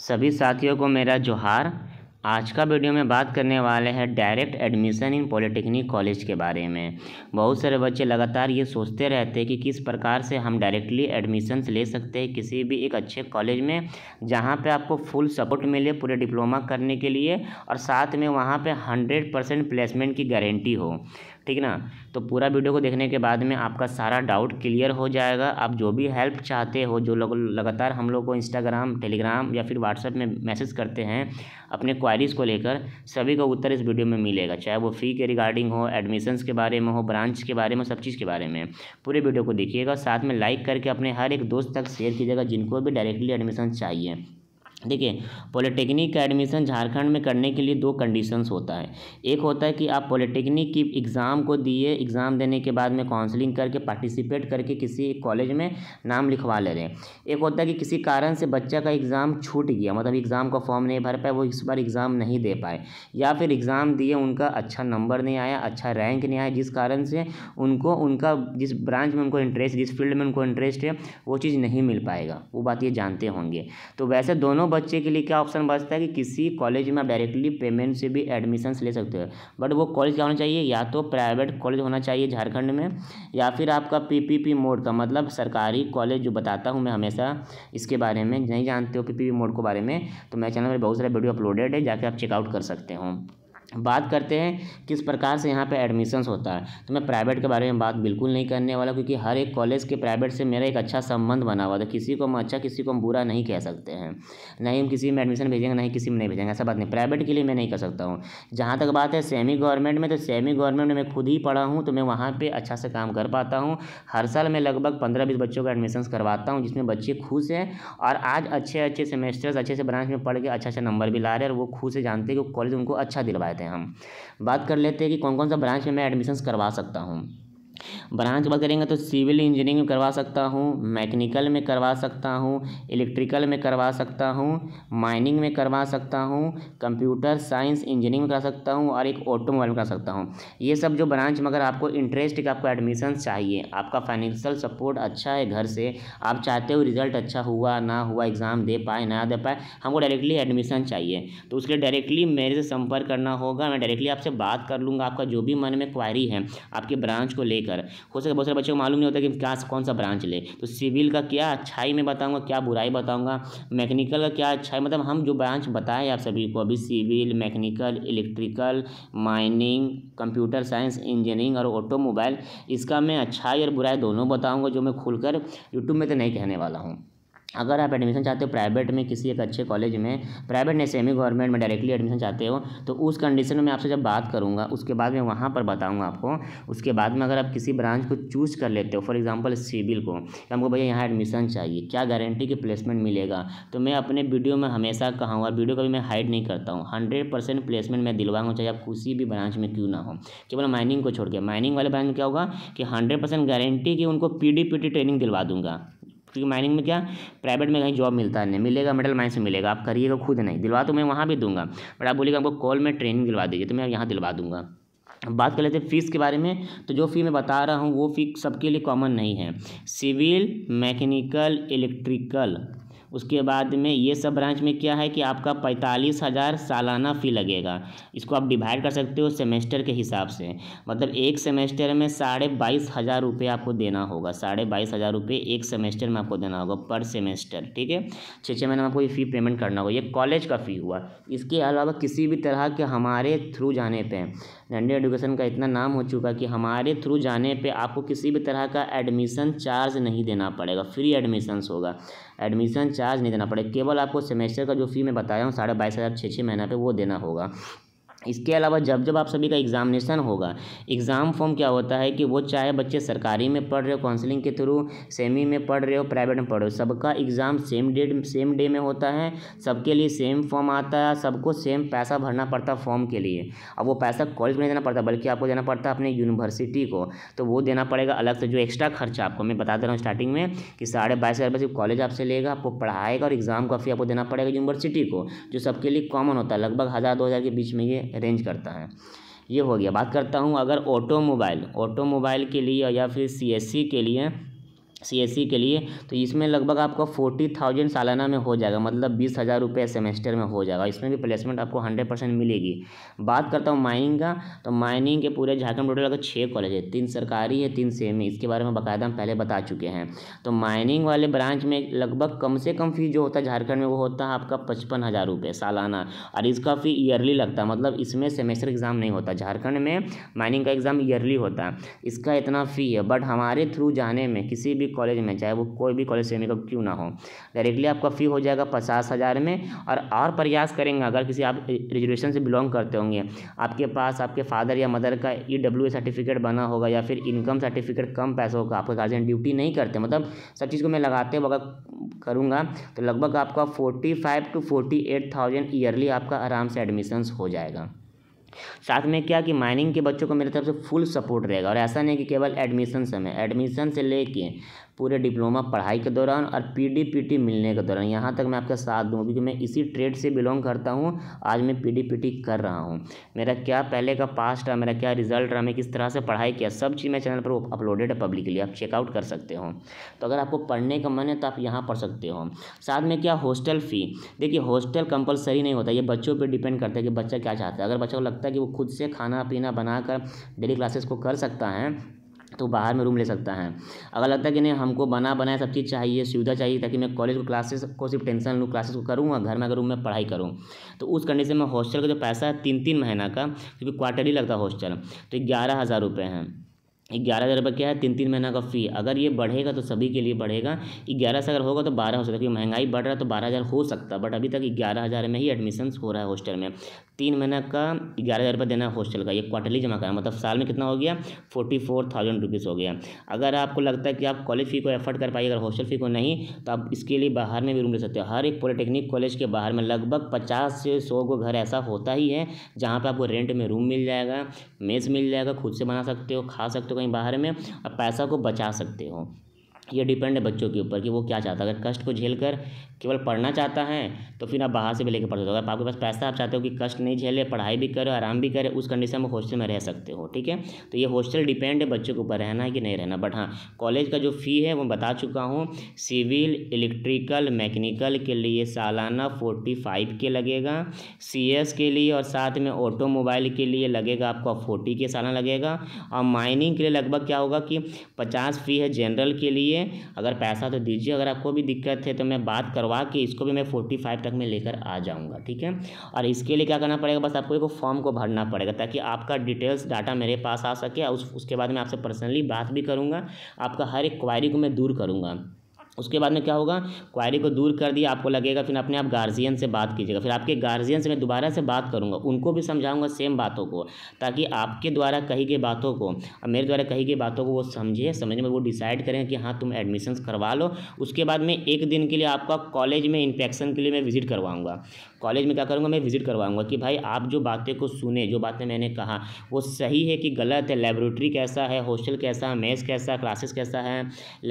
सभी साथियों को मेरा जोहार आज का वीडियो में बात करने वाले हैं direct admission in polytechnic college के बारे में बहुत सारे बच्चे लगातार ये सोचते रहते हैं कि किस प्रकार से हम डायरेक्टली एडमिशन्स ले सकते हैं किसी भी एक अच्छे कॉलेज में जहाँ पे आपको फुल सपोर्ट मिले पूरे डिप्लोमा करने के लिए और साथ में वहाँ पे हंड्रेड परसेंट प्लेसमेंट की गारंटी हो ठीक ना तो पूरा वीडियो को देखने के बाद में आपका सारा डाउट क्लियर हो जाएगा आप जो भी हेल्प चाहते हो जो लोग लगातार हम लोग को इंस्टाग्राम टेलीग्राम या फिर व्हाट्सएप में मैसेज करते हैं अपने क्वारीज़ को लेकर सभी का उत्तर इस वीडियो में मिलेगा चाहे वो फ़ी के रिगार्डिंग हो एडमिशन्स के बारे में हो ब्रांच के बारे में सब चीज़ के बारे में पूरे वीडियो को देखिएगा साथ में लाइक करके अपने हर एक दोस्त तक शेयर कीजिएगा जिनको भी डायरेक्टली एडमिशन चाहिए देखिए पॉलिटेक्निक का एडमिशन झारखंड में करने के लिए दो कंडीशंस होता है एक होता है कि आप पॉलिटेक्निक की एग्ज़ाम को दिए एग्ज़ाम देने के बाद में काउंसलिंग करके पार्टिसिपेट करके किसी एक कॉलेज में नाम लिखवा ले रहे हैं एक होता है कि किसी कारण से बच्चा का एग्ज़ाम छूट गया मतलब एग्ज़ाम का फॉर्म नहीं भर पाए वो इस बार एग्ज़ाम नहीं दे पाए या फिर एग्ज़ाम दिए उनका अच्छा नंबर नहीं आया अच्छा रैंक नहीं आया जिस कारण से उनको उनका जिस ब्रांच में उनको इंटरेस्ट जिस फील्ड में उनको इंटरेस्ट है वो चीज़ नहीं मिल पाएगा वो बात ये जानते होंगे तो वैसे दोनों दोनों बच्चे के लिए क्या ऑप्शन बचता है कि किसी कॉलेज में आप डायरेक्टली पेमेंट से भी एडमिशन्स ले सकते हो बट वो कॉलेज क्या होना चाहिए या तो प्राइवेट कॉलेज होना चाहिए झारखंड में या फिर आपका पीपीपी मोड का मतलब सरकारी कॉलेज जो बताता हूँ मैं हमेशा इसके बारे में नहीं जानते हो पी मोड के बारे में तो मेरे चैनल पर बहुत सारे वीडियो अपलोडेड है जाके आप चेकआउट कर सकते हो बात करते हैं किस प्रकार से यहाँ पे एडमिशन्स होता है तो मैं प्राइवेट के बारे में बात बिल्कुल नहीं करने वाला क्योंकि हर एक कॉलेज के प्राइवेट से मेरा एक अच्छा संबंध बना हुआ था किसी को हम अच्छा किसी को हम बुरा नहीं कह सकते हैं नहीं हम किसी में एडमिशन भेजेंगे नहीं किसी में नहीं भेजेंगे ऐसा बात नहीं प्राइवेट के लिए मैं नहीं कर सकता हूँ जहाँ तक बात है सेमी गवर्नमेंट में तो सेमी गवर्नमेंट में मैं खुद ही पढ़ा हूँ तो मैं वहाँ पर अच्छा से काम कर पाता हूँ हर साल मैं लगभग पंद्रह बीस बच्चों का एडमिशन करवाता हूँ जिसमें बच्चे खुश हैं और आज अच्छे अच्छे सेमेस्टर्स अच्छे से ब्रांच में पढ़ के अच्छा अच्छा नंबर भी ला रहे हैं और वो से जानते हैं कि कॉलेज उनको अच्छा दिलवाया जाते हैं हम बात कर लेते हैं कि कौन कौन सा ब्रांच में मैं एडमिशन्स करवा सकता हूँ ब्रांच की बात करेंगे तो सिविल इंजीनियरिंग में करवा सकता हूँ मैकेनिकल में करवा सकता हूँ इलेक्ट्रिकल में करवा सकता हूँ माइनिंग में करवा सकता हूँ कंप्यूटर साइंस इंजीनियरिंग में करा सकता हूँ और एक ऑटोमोबाइल में करा सकता हूँ ये सब जो ब्रांच मगर आपको इंटरेस्ट का आपको एडमिशन चाहिए आपका फाइनेंशियल सपोर्ट अच्छा है घर से आप चाहते हो रिजल्ट अच्छा हुआ ना हुआ एग्ज़ाम दे पाए ना दे पाए हमको डायरेक्टली एडमिशन चाहिए तो उसके लिए डायरेक्टली मेरे से संपर्क करना होगा मैं डायरेक्टली आपसे बात कर लूँगा आपका जो भी मन में क्वायरी है आपकी ब्रांच को लेकर कर हो सके बहुत सारे बच्चों को मालूम नहीं होता कि क्या कौन सा ब्रांच ले तो सिविल का क्या अच्छाई में बताऊँगा क्या बुराई बताऊँगा मैकेनिकल का क्या अच्छाई मतलब हम जो ब्रांच बताए आप सभी को अभी civil mechanical electrical mining computer science engineering और ऑटोमोबाइल इसका मैं अच्छाई और बुराई दोनों बताऊँगा जो मैं खुलकर यूट्यूब में तो नहीं कहने वाला हूँ अगर आप एडमिशन चाहते हो प्राइवेट में किसी एक अच्छे कॉलेज में प्राइवेट नहीं सेमी गवर्नमेंट में डायरेक्टली एडमिशन चाहते हो तो उस कंडीशन में आपसे जब बात करूँगा उसके बाद मैं वहाँ पर बताऊँगा आपको उसके बाद में अगर आप किसी ब्रांच को चूज़ कर लेते हो फॉर एग्जाम्पल सिविल को हमको भैया यहाँ एडमिशन चाहिए क्या गारंटी की प्लेसमेंट मिलेगा तो मैं अपने वीडियो में हमेशा और वीडियो कभी मैं हाइड नहीं करता हूँ हंड्रेड परसेंट प्लेसमेंट मैं दिलवाऊँगा चाहे आप किसी भी ब्रांच में क्यों ना हो केवल माइनिंग को छोड़ के माइनिंग वाले ब्रांच में क्या होगा कि हंड्रेड परसेंट गारंटी की उनको पी डी ट्रेनिंग दिलवा दूँगा क्योंकि माइनिंग में क्या प्राइवेट में कहीं जॉब मिलता नहीं मिलेगा मेडल माइन से मिलेगा आप करिएगा खुद नहीं दिलवा तो मैं वहाँ भी दूंगा बट आप बोलेगा आपको कॉल में ट्रेनिंग दिलवा दीजिए तो मैं यहाँ दिलवा दूंगा अब बात कर लेते हैं फ़ीस के बारे में तो जो फ़ी मैं बता रहा हूँ वो फ़ी सबके लिए कॉमन नहीं है सिविल मैकेनिकल इलेक्ट्रिकल उसके बाद में ये सब ब्रांच में क्या है कि आपका पैंतालीस हज़ार सालाना फ़ी लगेगा इसको आप डिवाइड कर सकते हो सेमेस्टर के हिसाब से मतलब एक सेमेस्टर में साढ़े बाईस हज़ार रुपये आपको देना होगा साढ़े बाईस हज़ार रुपये एक सेमेस्टर में आपको देना होगा पर सेमेस्टर ठीक है छः छः महीने में आपको ये फ़ी पेमेंट करना होगा ये कॉलेज का फ़ी हुआ इसके अलावा किसी भी तरह के हमारे थ्रू जाने पर नंडे एडुकेशन का इतना नाम हो चुका कि हमारे थ्रू जाने पर आपको किसी भी तरह का एडमिशन चार्ज नहीं देना पड़ेगा फ्री एडमिशन्स होगा एडमिशन चार्ज नहीं देना पड़ेगा केवल आपको सेमेस्टर का जो फ़ी मैं बताया हूँ साढ़े बाईस हज़ार छः छः महीना पे वो देना होगा इसके अलावा जब जब आप सभी का एग्जामिनेशन होगा एग्ज़ाम फॉर्म क्या होता है कि वो चाहे बच्चे सरकारी में पढ़ रहे हो काउंसलिंग के थ्रू सेमी में पढ़ रहे हो प्राइवेट में पढ़ रहे हो सबका exam same date same day में होता है सबके लिए सेम फॉर्म आता है सबको सेम पैसा भरना पड़ता है फॉर्म के लिए अब वो पैसा कॉलेज में नहीं देना पड़ता बल्कि आपको देना पड़ता है अपने यूनिवर्सिटी को तो वो देना पड़ेगा अलग से जो एक्स्ट्रा खर्चा आपको मैं बता दे रहा हूँ स्टार्टिंग में कि साढ़े बाईस हज़ार सिर्फ कॉलेज आपसे लेगा आपको पढ़ाएगा और एग्ज़ाम का फी आपको देना पड़ेगा यूनिवर्सिटी को जो सबके लिए कॉमन होता है लगभग हज़ार दो हज़ार के बीच में ये अरेंज करता है ये हो गया बात करता हूँ अगर ऑटोमोबाइल ऑटोमोबाइल के लिए या फिर सी एस सी के लिए सी e के लिए तो इसमें लगभग आपको फोर्टी थाउजेंड सालाना में हो जाएगा मतलब बीस हज़ार रुपये सेमेस्टर में हो जाएगा इसमें भी प्लेसमेंट आपको हंड्रेड परसेंट मिलेगी बात करता हूँ माइनिंग का तो माइनिंग के पूरे झारखंड टोटल अगर छः कॉलेज है तीन सरकारी है तीन सेमी इसके बारे में बाकायदा हम पहले बता चुके हैं तो माइनिंग वाले ब्रांच में लगभग कम से कम फी जो होता है झारखंड में वो होता है आपका पचपन हज़ार रुपये सालाना और इसका फ़ी ईयरली लगता है मतलब इसमें सेमेस्टर एग्ज़ाम नहीं होता झारखंड में माइनिंग का एग्ज़ाम ईयरली होता है इसका इतना फ़ी है बट हमारे थ्रू जाने में किसी भी कॉलेज में चाहे वो कोई भी कॉलेज सेमी का क्यों ना हो डायरेक्टली आपका फ़ी हो जाएगा पचास हज़ार में और और प्रयास करेंगे अगर किसी आप रिजर्वेशन से बिलोंग करते होंगे आपके पास आपके फादर या मदर का ई डब्ल्यू सर्टिफिकेट बना होगा या फिर इनकम सर्टिफिकेट कम पैसों का आपके गार्जियन ड्यूटी नहीं करते मतलब सब चीज़ को मैं लगाते हुए अगर करूँगा तो लगभग आपका forty five to forty eight thousand yearly आपका आराम से एडमिशन्स हो जाएगा साथ में क्या कि माइनिंग के बच्चों को मेरी तरफ से फुल सपोर्ट रहेगा और ऐसा नहीं कि केवल एडमिशन समय एडमिशन से लेके पूरे डिप्लोमा पढ़ाई के दौरान और पीडीपीटी मिलने के दौरान यहाँ तक मैं आपका साथ दूँ क्योंकि मैं इसी ट्रेड से बिलोंग करता हूँ आज मैं पीडीपीटी कर रहा हूँ मेरा क्या पहले का पास्ट रहा मेरा क्या रिजल्ट रहा मैं किस तरह से पढ़ाई किया सब चीज़ मेरे चैनल पर अपलोडेड है पब्लिकली आप चेकआउट कर सकते हो तो अगर आपको पढ़ने का मन है तो आप यहाँ पढ़ सकते हो साथ में क्या हॉस्टल फ़ी देखिए हॉस्टल कंपलसरी नहीं होता ये बच्चों पर डिपेंड करता है कि बच्चा क्या चाहता है अगर बच्चा को लगता है कि वो खुद से खाना पीना बनाकर डेली क्लासेस को कर सकता है तो बाहर में रूम ले सकता है अगर लगता है कि नहीं हमको बना बनाया सब चीज़ चाहिए सुविधा चाहिए ताकि मैं कॉलेज को क्लासेस को सिर्फ टेंशन लूँ क्लासेस को करूँ और घर में अगर रूम में पढ़ाई करूँ तो उस कंडीशन में हॉस्टल का जो पैसा है तीन तीन महीना का क्योंकि क्वार्टरली लगता है हॉस्टल तो ग्यारह हज़ार रुपये हैं ग्यारह हज़ार रुपये क्या है तीन तीन महीना का फ़ी अगर ये बढ़ेगा तो सभी के लिए बढ़ेगा ग्यारह से अगर होगा तो बारह हो सकता है क्योंकि महंगाई बढ़ रहा है तो बारह हज़ार हो सकता है बट अभी तक ग्यारह हज़ार में ही एडमिशन्स हो रहा है हॉस्टल में तीन महीना का ग्यारह हज़ार रुपये देना है हॉस्टल का ये क्वार्टरली जमा करना मतलब साल में कितना हो गया फोर्टी फोर थाउजेंड रुपीज़ हो गया अगर आपको लगता है कि आप कॉलेज फ़ी को एफर्ड कर पाइए अगर हॉस्टल फ़ी को नहीं तो आप इसके लिए बाहर में भी रूम ले सकते हो हर एक पॉलीटेक्निक कॉलेज के बाहर में लगभग पचास से सौ को घर ऐसा होता ही है जहाँ पर आपको रेंट में रूम मिल जाएगा मेज़ मिल जाएगा खुद से बना सकते हो खा सकते हो कहीं बाहर में और पैसा को बचा सकते हो ये डिपेंड है बच्चों के ऊपर कि वो क्या चाहता है अगर कष्ट को झेल कर केवल पढ़ना चाहता है तो फिर आप बाहर से भी लेके पढ़ सकते हो अगर आपके पास पैसा आप चाहते हो कि कष्ट नहीं झेले पढ़ाई भी करे आराम भी करे उस कंडीशन में हॉस्टल में रह सकते हो ठीक है तो ये हॉस्टल डिपेंड है बच्चों के ऊपर रहना है कि नहीं रहना बट हाँ कॉलेज का जो फ़ी है वो बता चुका हूँ सिविल इलेक्ट्रिकल मैकेनिकल के लिए सालाना फोर्टी फाइव के लगेगा सी एस के लिए और साथ में ऑटोमोबाइल के लिए लगेगा आपको फोर्टी के सालाना लगेगा और माइनिंग के लिए लगभग क्या होगा कि पचास फ़ी है जनरल के लिए अगर पैसा तो दीजिए अगर आपको भी दिक्कत है तो मैं बात करूँ करवा के इसको भी मैं फोर्टी फाइव तक में लेकर आ जाऊँगा ठीक है और इसके लिए क्या करना पड़ेगा बस आपको एक फॉर्म को भरना पड़ेगा ताकि आपका डिटेल्स डाटा मेरे पास आ सके उस, उसके बाद मैं आपसे पर्सनली बात भी करूँगा आपका हर एक क्वायरी को मैं दूर करूँगा उसके बाद में क्या होगा क्वायरी को दूर कर दिया आपको लगेगा फिर अपने आप गार्जियन से बात कीजिएगा फिर आपके गार्जियन से मैं दोबारा से बात करूँगा उनको भी समझाऊंगा सेम बातों को ताकि आपके द्वारा कही गई बातों को मेरे द्वारा कही गई बातों को वो समझे समझने में वो डिसाइड करें कि हाँ तुम एडमिशन करवा लो उसके बाद में एक दिन के लिए आपका कॉलेज में इन्फेक्शन के लिए मैं विजिट करवाऊँगा कॉलेज में क्या करूँगा मैं विजिट करवाऊँगा कि भाई आप जो बातें को सुने जो बातें मैंने कहा वो सही है कि गलत है लेबोरेटरी कैसा है हॉस्टल कैसा है मेस कैसा है क्लासेस कैसा है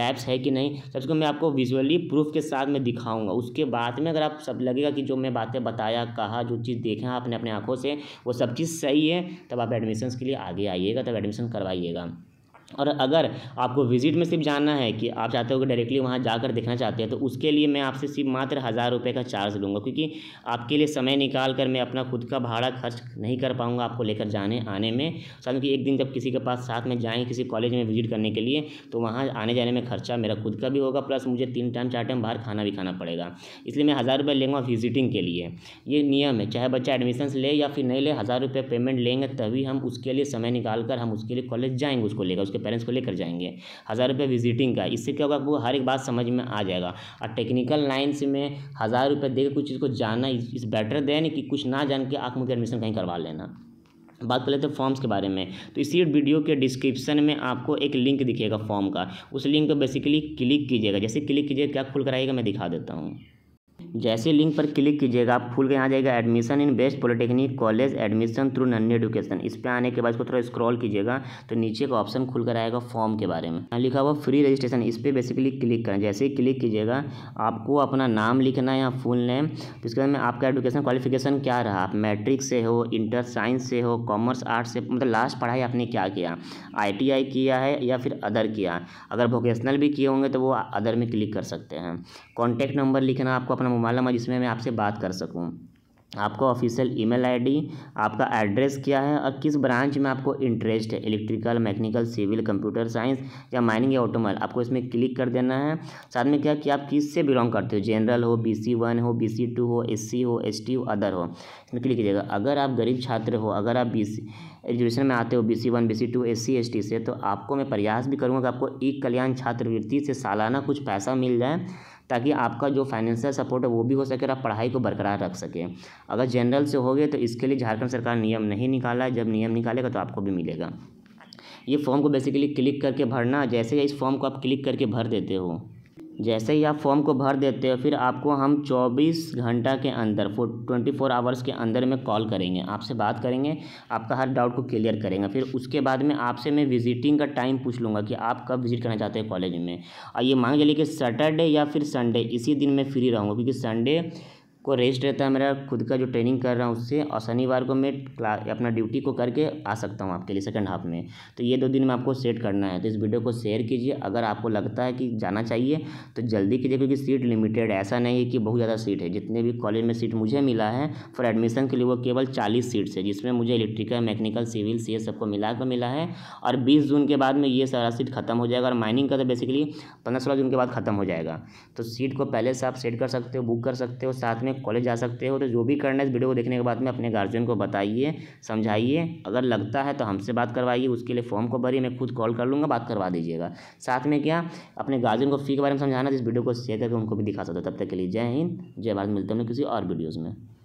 लैब्स है कि नहीं सबसे मैं आपको विजुअली प्रूफ के साथ मैं दिखाऊँगा उसके बाद में अगर आप सब लगेगा कि जो मैं बातें बताया कहा जो चीज़ देखें आपने अपने आँखों से वो सब चीज़ सही है तब आप एडमिशन्स के लिए आगे आइएगा तब एडमिशन करवाइएगा और अगर आपको विजिट में सिर्फ जाना है कि आप चाहते हो कि डायरेक्टली वहाँ जाकर देखना चाहते हैं तो उसके लिए मैं आपसे सिर्फ मात्र हज़ार रुपये का चार्ज लूँगा क्योंकि आपके लिए समय निकाल कर मैं अपना खुद का भाड़ा खर्च नहीं कर पाऊँगा आपको लेकर जाने आने में साथ कि एक दिन जब किसी के पास साथ में जाएँ किसी कॉलेज में विजिट करने के लिए तो वहाँ आने जाने में खर्चा मेरा खुद का भी होगा प्लस मुझे तीन टाइम चार टाइम बाहर खाना भी खाना पड़ेगा इसलिए मैं हज़ार रुपये लेंगे विजिटिंग के लिए ये नियम है चाहे बच्चा एडमिशन ले या फिर नहीं ले हज़ार रुपये पेमेंट लेंगे तभी हम उसके लिए समय निकाल कर हम उसके लिए कॉलेज जाएँगे उसको लेकर उसके पेरेंट्स को लेकर जाएंगे हज़ार रुपये विजिटिंग का इससे क्या होगा आपको हर एक बात समझ में आ जाएगा और टेक्निकल लाइन्स में हज़ार रुपये देकर कुछ चीज़ को जाना इस बेटर देन कि कुछ ना जान के आँख मुझे एडमिशन कहीं करवा लेना बात कर लेते हैं फॉर्म्स के बारे में तो इसी वीडियो के डिस्क्रिप्शन में आपको एक लिंक दिखेगा फॉर्म का उस लिंक पर बेसिकली क्लिक कीजिएगा जैसे क्लिक कीजिएगा क्या खुल कर आएगा मैं दिखा देता हूँ जैसे लिंक पर क्लिक कीजिएगा आप खुल के यहाँ जाएगा admission in best polytechnic college admission through नन्नी एडुकेशन इस पर आने के बाद इसको थोड़ा स्क्रॉल कीजिएगा तो नीचे का ऑप्शन खुल कर आएगा फॉर्म के बारे में यहाँ लिखा हुआ फ्री रजिस्ट्रेशन इस पर बेसिकली क्लिक करें जैसे ही क्लिक कीजिएगा आपको अपना नाम लिखना है फुल नेम तो इसके बाद में आपका एडुकेशन क्वालिफिकेशन क्या रहा आप मैट्रिक से हो इंटर साइंस से हो कॉमर्स आर्ट्स से मतलब लास्ट पढ़ाई आपने क्या किया आई किया है या फिर अदर किया अगर वोकेशनल भी किए होंगे तो वो अदर में क्लिक कर सकते हैं कॉन्टैक्ट नंबर लिखना आपको अपना अपना मोबाइल नंबर जिसमें मैं आपसे बात कर सकूँ आपका ऑफिशियल ईमेल आईडी आपका एड्रेस क्या है और किस ब्रांच में आपको इंटरेस्ट है electrical mechanical civil computer science या माइनिंग या ऑटोमोबाइल आपको इसमें क्लिक कर देना है साथ में क्या कि आप किस से बिलोंग करते हो जनरल हो बी सी वन हो बी सी टू हो एस सी हो एस टी हो अदर हो इसमें क्लिक कीजिएगा अगर आप गरीब छात्र हो अगर आप बी सी एजुकेशन में आते हो B C one B C two S C S T से तो आपको मैं प्रयास भी करूँगा कि आपको ई कल्याण छात्रवृत्ति से सालाना कुछ पैसा मिल जाए ताकि आपका जो फाइनेंशियल सपोर्ट है वो भी हो सके और आप पढ़ाई को बरकरार रख सकें अगर जनरल से हो तो इसके लिए झारखंड सरकार नियम नहीं निकाला है जब नियम निकालेगा तो आपको भी मिलेगा ये फॉर्म को बेसिकली क्लिक करके भरना जैसे इस फॉर्म को आप क्लिक करके भर देते हो जैसे ही आप फॉर्म को भर देते हो फिर आपको हम 24 घंटा के अंदर ट्वेंटी फोर आवर्स के अंदर में कॉल करेंगे आपसे बात करेंगे आपका हर डाउट को क्लियर करेंगे फिर उसके बाद में आपसे मैं विजिटिंग का टाइम पूछ लूँगा कि आप कब विजिट करना चाहते हैं कॉलेज में और ये मांग लीजिए चलिए कि सैटरडे या फिर संडे इसी दिन मैं फ्री रहूँगा क्योंकि संडे को रेस्ट रहता है मेरा खुद का जो ट्रेनिंग कर रहा हूँ उससे और शनिवार को मैं क्लास अपना ड्यूटी को करके आ सकता हूँ आपके लिए सेकंड हाफ में तो ये दो दिन में आपको सेट करना है तो इस वीडियो को शेयर कीजिए अगर आपको लगता है कि जाना चाहिए तो जल्दी कीजिए क्योंकि सीट लिमिटेड है ऐसा नहीं है कि बहुत ज़्यादा सीट है जितने भी कॉलेज में सीट मुझे मिला है फॉर एडमिशन के लिए वो केवल चालीस सीट्स है जिसमें मुझे इलेक्ट्रिकल मैकेनिकल सिविल सी सबको मिला मिला है और बीस जून के बाद में ये सारा सीट खत्म हो जाएगा और माइनिंग का तो बेसिकली पंद्रह सोलह जून के बाद खत्म हो जाएगा तो सीट को पहले से आप सेट कर सकते हो बुक कर सकते हो साथ में आप कॉलेज जा सकते हो तो जो भी करना है इस वीडियो को देखने के बाद में अपने गार्जियन को बताइए समझाइए अगर लगता है तो हमसे बात करवाइए उसके लिए फॉर्म को भरिए मैं खुद कॉल कर लूँगा बात करवा दीजिएगा साथ में क्या अपने गार्जियन को फी के बारे में समझाना इस वीडियो को शेयर करके उनको भी दिखा सकते हो तब तक के लिए जय हिंद जय भारत मिलते हैं किसी और वीडियोज़ में